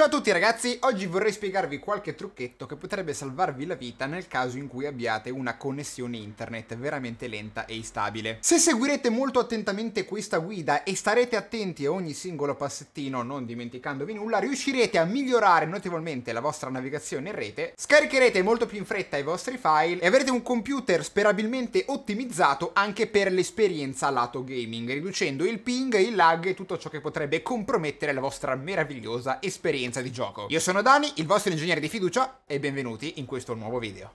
Ciao a tutti ragazzi, oggi vorrei spiegarvi qualche trucchetto che potrebbe salvarvi la vita nel caso in cui abbiate una connessione internet veramente lenta e instabile. Se seguirete molto attentamente questa guida e starete attenti a ogni singolo passettino non dimenticandovi nulla, riuscirete a migliorare notevolmente la vostra navigazione in rete, scaricherete molto più in fretta i vostri file e avrete un computer sperabilmente ottimizzato anche per l'esperienza lato gaming, riducendo il ping, il lag e tutto ciò che potrebbe compromettere la vostra meravigliosa esperienza esperienza di gioco. Io sono Dani, il vostro ingegnere di fiducia e benvenuti in questo nuovo video.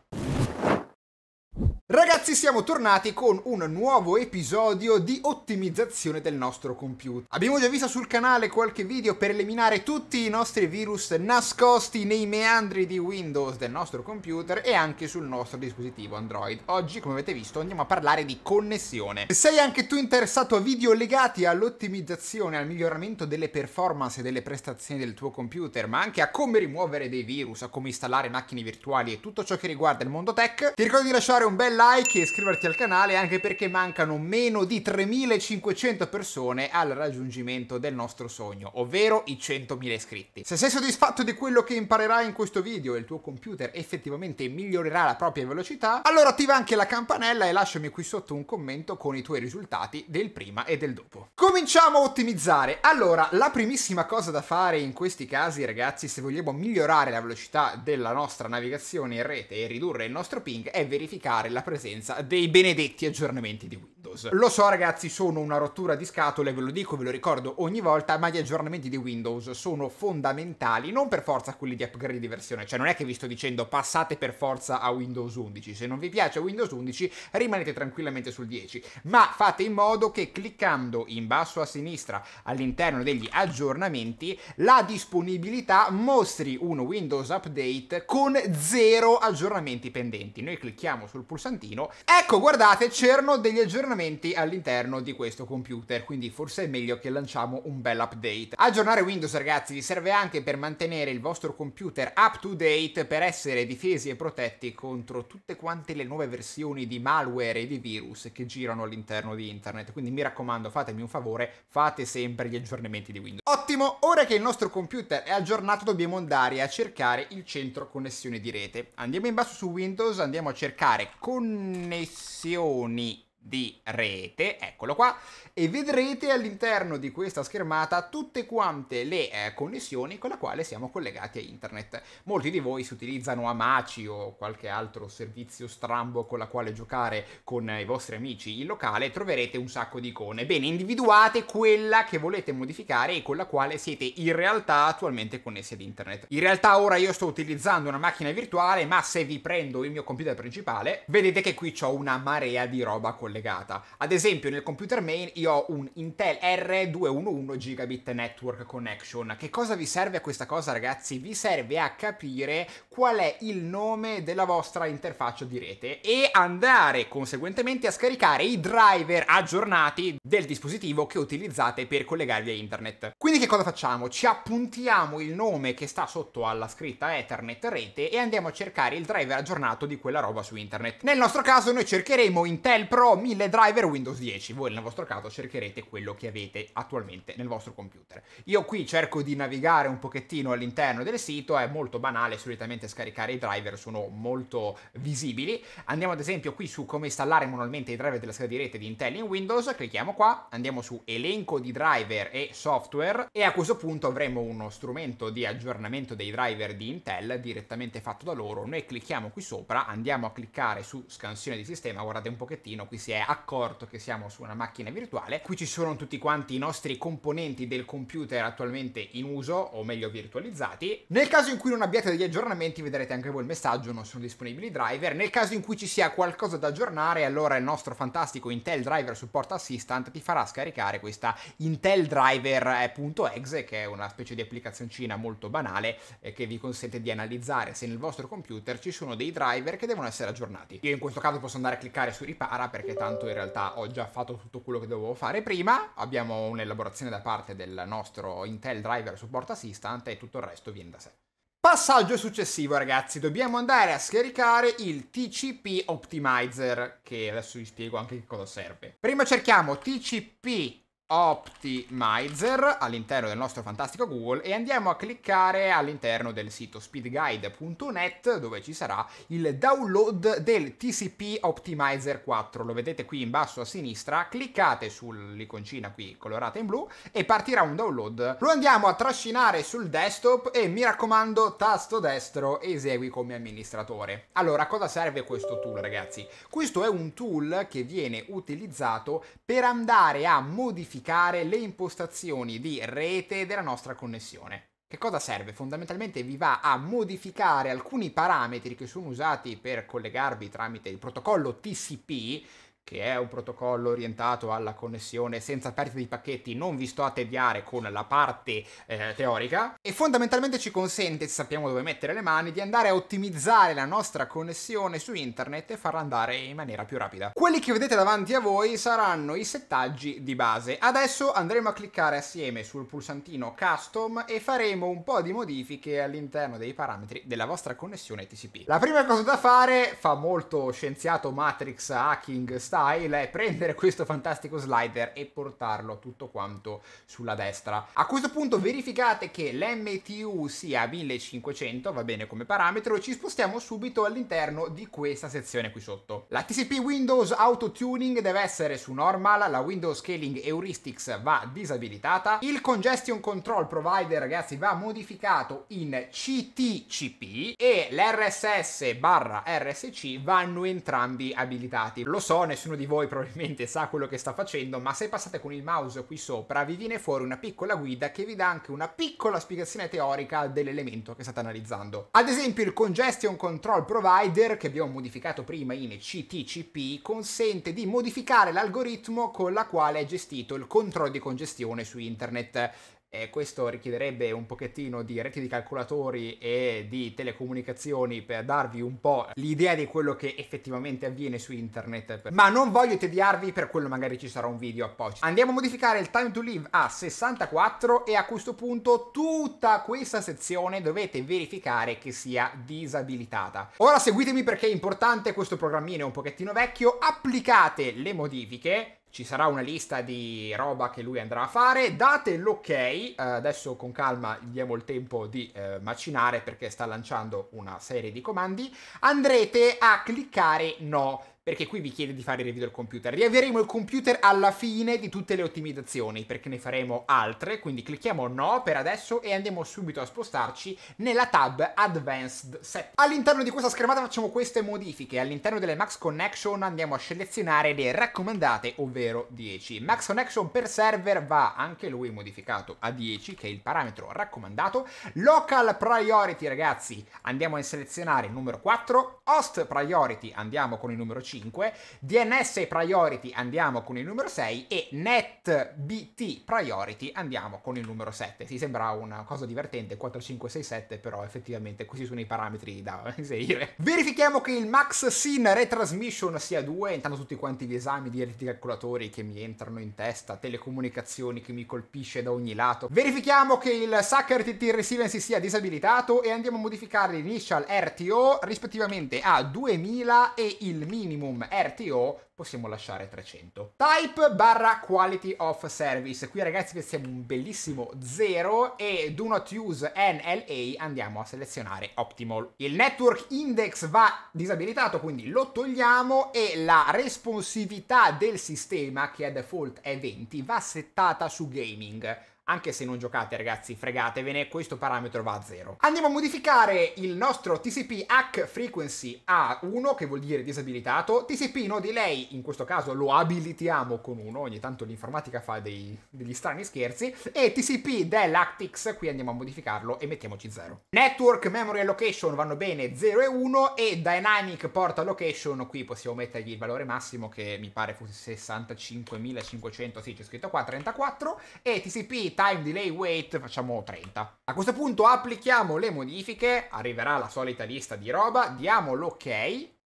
Ragazzi ragazzi siamo tornati con un nuovo episodio di ottimizzazione del nostro computer. Abbiamo già visto sul canale qualche video per eliminare tutti i nostri virus nascosti nei meandri di Windows del nostro computer e anche sul nostro dispositivo Android. Oggi come avete visto andiamo a parlare di connessione. Se sei anche tu interessato a video legati all'ottimizzazione, al miglioramento delle performance e delle prestazioni del tuo computer, ma anche a come rimuovere dei virus, a come installare macchine virtuali e tutto ciò che riguarda il mondo tech, ti ricordo di lasciare un bel like anche iscriverti al canale anche perché mancano meno di 3500 persone al raggiungimento del nostro sogno, ovvero i 100.000 iscritti. Se sei soddisfatto di quello che imparerai in questo video e il tuo computer effettivamente migliorerà la propria velocità, allora attiva anche la campanella e lasciami qui sotto un commento con i tuoi risultati del prima e del dopo. Cominciamo a ottimizzare. Allora, la primissima cosa da fare in questi casi, ragazzi, se vogliamo migliorare la velocità della nostra navigazione in rete e ridurre il nostro ping, è verificare la presenza partenza, dei benedetti aggiornamenti di Windows. Lo so ragazzi, sono una rottura di scatole, ve lo dico, ve lo ricordo ogni volta, ma gli aggiornamenti di Windows sono fondamentali, non per forza quelli di upgrade di versione, cioè non è che vi sto dicendo passate per forza a Windows 11, se non vi piace Windows 11 rimanete tranquillamente sul 10, ma fate in modo che cliccando in basso a sinistra all'interno degli aggiornamenti la disponibilità mostri un Windows Update con zero aggiornamenti pendenti. Noi clicchiamo sul pulsantino Ecco, guardate, c'erano degli aggiornamenti all'interno di questo computer, quindi forse è meglio che lanciamo un bel update. Aggiornare Windows, ragazzi, vi serve anche per mantenere il vostro computer up to date, per essere difesi e protetti contro tutte quante le nuove versioni di malware e di virus che girano all'interno di internet. Quindi mi raccomando, fatemi un favore, fate sempre gli aggiornamenti di Windows. Ottimo, ora che il nostro computer è aggiornato dobbiamo andare a cercare il centro connessione di rete. Andiamo in basso su Windows, andiamo a cercare con connessioni di rete, eccolo qua, e vedrete all'interno di questa schermata tutte quante le eh, connessioni con le quali siamo collegati a internet. Molti di voi si utilizzano Amaci o qualche altro servizio strambo con la quale giocare con i vostri amici in locale, troverete un sacco di icone. Bene, individuate quella che volete modificare e con la quale siete in realtà attualmente connessi ad internet. In realtà ora io sto utilizzando una macchina virtuale, ma se vi prendo il mio computer principale, vedete che qui ho una marea di roba collegata collegata. Ad esempio nel computer main io ho un Intel R211 Gigabit Network Connection. Che cosa vi serve a questa cosa ragazzi? Vi serve a capire qual è il nome della vostra interfaccia di rete e andare conseguentemente a scaricare i driver aggiornati del dispositivo che utilizzate per collegarvi a internet. Quindi che cosa facciamo? Ci appuntiamo il nome che sta sotto alla scritta Ethernet rete e andiamo a cercare il driver aggiornato di quella roba su internet. Nel nostro caso noi cercheremo Intel Pro 1000 driver Windows 10. Voi nel vostro caso cercherete quello che avete attualmente nel vostro computer. Io qui cerco di navigare un pochettino all'interno del sito, è molto banale, solitamente scaricare i driver sono molto visibili. Andiamo ad esempio qui su come installare manualmente i driver della scheda di rete di Intel in Windows, clicchiamo qua, andiamo su elenco di driver e software e a questo punto avremo uno strumento di aggiornamento dei driver di Intel direttamente fatto da loro. Noi clicchiamo qui sopra, andiamo a cliccare su scansione di sistema, guardate un pochettino, qui si è accorto che siamo su una macchina virtuale. Qui ci sono tutti quanti i nostri componenti del computer attualmente in uso, o meglio virtualizzati. Nel caso in cui non abbiate degli aggiornamenti vedrete anche voi il messaggio, non sono disponibili i driver. Nel caso in cui ci sia qualcosa da aggiornare, allora il nostro fantastico Intel Driver Support Assistant ti farà scaricare questa Intel Driver.exe, eh, che è una specie di applicazioncina molto banale eh, che vi consente di analizzare se nel vostro computer ci sono dei driver che devono essere aggiornati. Io in questo caso posso andare a cliccare su ripara perché tanto in realtà ho già fatto tutto quello che dovevo fare prima, abbiamo un'elaborazione da parte del nostro Intel Driver Support Assistant e tutto il resto viene da sé. Passaggio successivo ragazzi, dobbiamo andare a scaricare il TCP Optimizer, che adesso vi spiego anche che cosa serve. Prima cerchiamo TCP Optimizer all'interno del nostro fantastico Google e andiamo a cliccare all'interno del sito speedguide.net dove ci sarà il download del TCP Optimizer 4. Lo vedete qui in basso a sinistra, cliccate sull'iconcina qui colorata in blu e partirà un download. Lo andiamo a trascinare sul desktop e mi raccomando tasto destro esegui come amministratore. Allora, cosa serve questo tool ragazzi? Questo è un tool che viene utilizzato per andare a modificare verificare le impostazioni di rete della nostra connessione. Che cosa serve? Fondamentalmente vi va a modificare alcuni parametri che sono usati per collegarvi tramite il protocollo TCP che è un protocollo orientato alla connessione senza perdita di pacchetti, non vi sto a tediare con la parte eh, teorica, e fondamentalmente ci consente, se sappiamo dove mettere le mani, di andare a ottimizzare la nostra connessione su internet e farla andare in maniera più rapida. Quelli che vedete davanti a voi saranno i settaggi di base. Adesso andremo a cliccare assieme sul pulsantino custom e faremo un po' di modifiche all'interno dei parametri della vostra connessione TCP. La prima cosa da fare, fa molto scienziato Matrix hacking style, style è prendere questo fantastico slider e portarlo tutto quanto sulla destra. A questo punto verificate che l'MTU sia 1500, va bene come parametro, ci spostiamo subito all'interno di questa sezione qui sotto. La TCP Windows Auto Tuning deve essere su normal, la Windows Scaling Heuristics va disabilitata, il Congestion Control Provider ragazzi va modificato in CTCP e l'RSS barra RSC vanno entrambi abilitati. Lo so, nessuno nessuno di voi probabilmente sa quello che sta facendo, ma se passate con il mouse qui sopra vi viene fuori una piccola guida che vi dà anche una piccola spiegazione teorica dell'elemento che state analizzando. Ad esempio il Congestion Control Provider che abbiamo modificato prima in CTCP consente di modificare l'algoritmo con la quale è gestito il controllo di congestione su internet. Eh, questo richiederebbe un pochettino di reti di calcolatori e di telecomunicazioni per darvi un po' l'idea di quello che effettivamente avviene su internet. Ma non voglio tediarvi, per quello magari ci sarà un video apposito. Andiamo a modificare il time to live a 64 e a questo punto tutta questa sezione dovete verificare che sia disabilitata. Ora seguitemi perché è importante, questo programmino è un pochettino vecchio, applicate le modifiche ci sarà una lista di roba che lui andrà a fare, date l'ok, eh, adesso con calma gli diamo il tempo di eh, macinare perché sta lanciando una serie di comandi, andrete a cliccare no perché qui vi chiede di fare il review del computer. Riaveremo il computer alla fine di tutte le ottimizzazioni, perché ne faremo altre, quindi clicchiamo no per adesso e andiamo subito a spostarci nella tab Advanced Set. All'interno di questa schermata facciamo queste modifiche, all'interno delle Max Connection andiamo a selezionare le raccomandate, ovvero 10. Max Connection per server va anche lui modificato a 10, che è il parametro raccomandato. Local Priority, ragazzi, andiamo a selezionare il numero 4. Host Priority, andiamo con il numero 5 5, DNS Priority andiamo con il numero 6 e NetBT Priority andiamo con il numero 7. Si sembra una cosa divertente, 4, 5, 6, 7, però effettivamente questi sono i parametri da inserire. Verifichiamo che il max sin retransmission sia 2, intanto tutti quanti gli esami di reti calcolatori che mi entrano in testa, telecomunicazioni che mi colpisce da ogni lato. Verifichiamo che il SAC RTT Resiliency sia disabilitato e andiamo a modificare l'initial RTO rispettivamente a 2000 e il minimo minimum RTO possiamo lasciare 300. Type barra quality of service. Qui ragazzi mettiamo un bellissimo 0 e do not use NLA andiamo a selezionare optimal. Il network index va disabilitato quindi lo togliamo e la responsività del sistema che a default è 20 va settata su gaming. Anche se non giocate ragazzi, fregatevene, questo parametro va a 0. Andiamo a modificare il nostro TCP hack frequency a 1, che vuol dire disabilitato. TCP no delay, in questo caso lo abilitiamo con 1, ogni tanto l'informatica fa dei, degli strani scherzi. E TCP dell'actix, qui andiamo a modificarlo e mettiamoci 0. Network memory allocation vanno bene 0 e 1 e dynamic port allocation, qui possiamo mettergli il valore massimo che mi pare fosse 65.500, sì c'è scritto qua 34 e TCP time delay wait facciamo 30. A questo punto applichiamo le modifiche, arriverà la solita lista di roba, diamo l'ok,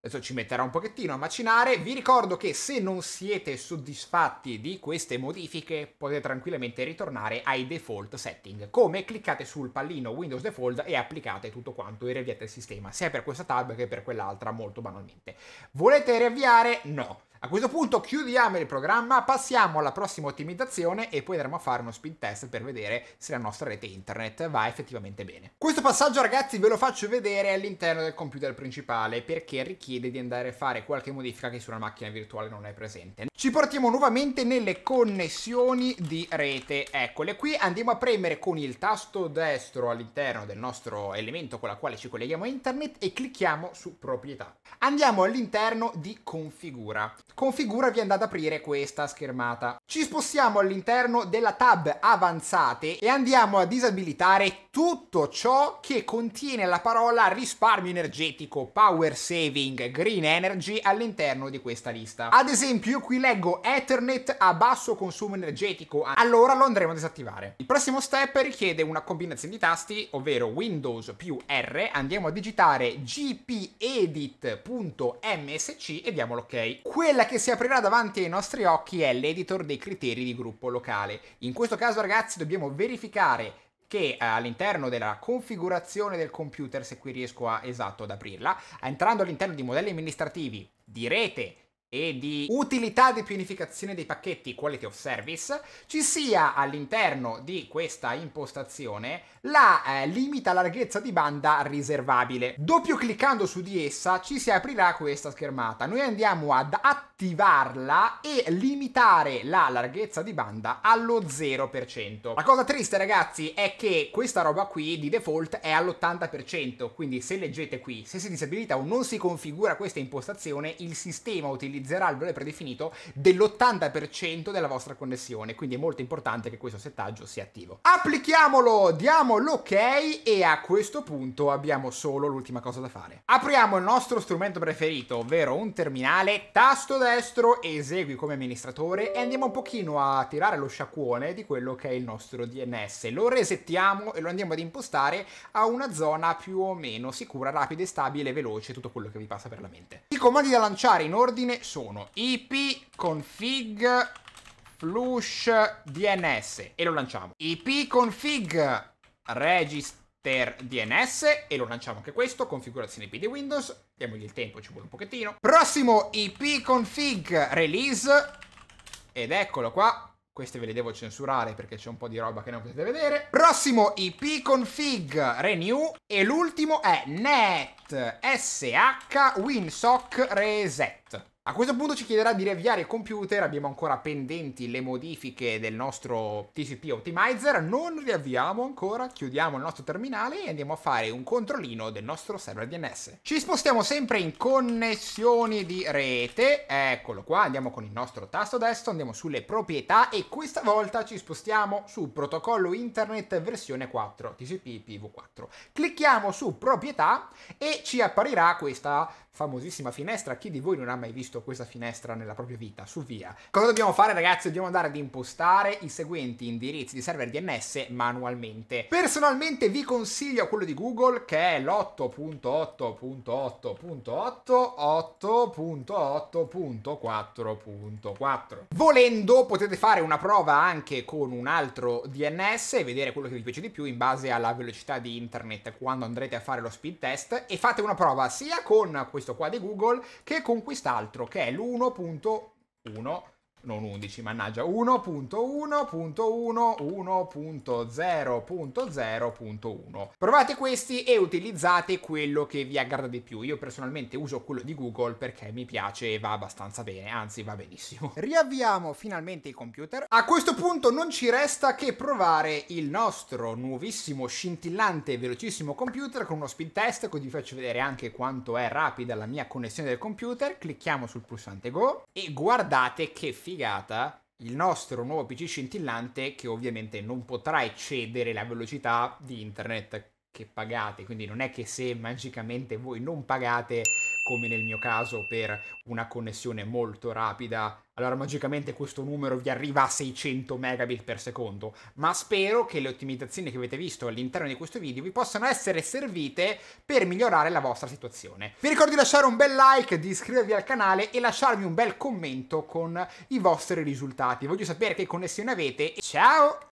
adesso ci metterà un pochettino a macinare, vi ricordo che se non siete soddisfatti di queste modifiche potete tranquillamente ritornare ai default setting, come cliccate sul pallino Windows Default e applicate tutto quanto e riavviate il sistema, sia per questa tab che per quell'altra molto banalmente. Volete riavviare? No. A questo punto chiudiamo il programma, passiamo alla prossima ottimizzazione e poi andremo a fare uno spin test per vedere se la nostra rete internet va effettivamente bene. Questo passaggio ragazzi ve lo faccio vedere all'interno del computer principale perché richiede di andare a fare qualche modifica che sulla macchina virtuale non è presente. Ci portiamo nuovamente nelle connessioni di rete, eccole qui, andiamo a premere con il tasto destro all'interno del nostro elemento con la quale ci colleghiamo a internet e clicchiamo su proprietà. Andiamo all'interno di configura configura configuravi andate ad aprire questa schermata. Ci spostiamo all'interno della tab avanzate e andiamo a disabilitare tutto ciò che contiene la parola risparmio energetico, power saving, green energy all'interno di questa lista. Ad esempio io qui leggo Ethernet a basso consumo energetico, allora lo andremo a disattivare. Il prossimo step richiede una combinazione di tasti, ovvero Windows più R, andiamo a digitare gpedit.msc e diamo l'ok. Quella quella che si aprirà davanti ai nostri occhi è l'editor dei criteri di gruppo locale. In questo caso ragazzi dobbiamo verificare che eh, all'interno della configurazione del computer, se qui riesco a, esatto, ad aprirla, entrando all'interno di modelli amministrativi di rete e di utilità di pianificazione dei pacchetti quality of service ci sia all'interno di questa impostazione la eh, limita larghezza di banda riservabile. Doppio cliccando su di essa ci si aprirà questa schermata. Noi andiamo ad attivarla e limitare la larghezza di banda allo 0%. La cosa triste ragazzi è che questa roba qui di default è all'80%, quindi se leggete qui, se si disabilita o non si configura questa impostazione, il sistema utilizza utilizzerà il valore predefinito dell'80% della vostra connessione, quindi è molto importante che questo settaggio sia attivo. Applichiamolo, diamo l'ok e a questo punto abbiamo solo l'ultima cosa da fare. Apriamo il nostro strumento preferito, ovvero un terminale, tasto destro, esegui come amministratore e andiamo un pochino a tirare lo sciacquone di quello che è il nostro DNS. Lo resettiamo e lo andiamo ad impostare a una zona più o meno sicura, rapida, stabile, veloce, tutto quello che vi passa per la mente. I comandi da lanciare in ordine sono ip config flush dns e lo lanciamo. ip config register dns e lo lanciamo anche questo, configurazione IP di Windows, diamogli il tempo, ci vuole un pochettino. Prossimo ip config release ed eccolo qua. Queste ve le devo censurare perché c'è un po' di roba che non potete vedere. Prossimo IP config renew e l'ultimo è net sh winsock reset. A questo punto ci chiederà di riavviare il computer, abbiamo ancora pendenti le modifiche del nostro TCP Optimizer, non riavviamo ancora, chiudiamo il nostro terminale e andiamo a fare un controllino del nostro server DNS. Ci spostiamo sempre in connessioni di rete, eccolo qua, andiamo con il nostro tasto destro, andiamo sulle proprietà e questa volta ci spostiamo su protocollo internet versione 4, TCP IPv4. Clicchiamo su proprietà e ci apparirà questa famosissima finestra, chi di voi non ha mai visto questa finestra nella propria vita, su via. Cosa dobbiamo fare ragazzi? Dobbiamo andare ad impostare i seguenti indirizzi di server DNS manualmente. Personalmente vi consiglio quello di Google che è 8.8.4.4 Volendo potete fare una prova anche con un altro DNS e vedere quello che vi piace di più in base alla velocità di internet quando andrete a fare lo speed test e fate una prova sia con questo qua di Google che con quest'altro che è l'1.1 non 11, mannaggia, 1.1.1.1.0.0.1. Provate questi e utilizzate quello che vi aggrada di più. Io personalmente uso quello di Google perché mi piace e va abbastanza bene, anzi va benissimo. Riavviamo finalmente il computer. A questo punto non ci resta che provare il nostro nuovissimo, scintillante e velocissimo computer con uno speed test, così vi faccio vedere anche quanto è rapida la mia connessione del computer. Clicchiamo sul pulsante Go e guardate che figata figata il nostro nuovo PC scintillante che ovviamente non potrà eccedere la velocità di internet che pagate, quindi non è che se magicamente voi non pagate, come nel mio caso per una connessione molto rapida, allora magicamente questo numero vi arriva a 600 megabit per secondo, ma spero che le ottimizzazioni che avete visto all'interno di questo video vi possano essere servite per migliorare la vostra situazione. Vi ricordo di lasciare un bel like, di iscrivervi al canale e lasciarmi un bel commento con i vostri risultati. Voglio sapere che connessione avete. Ciao!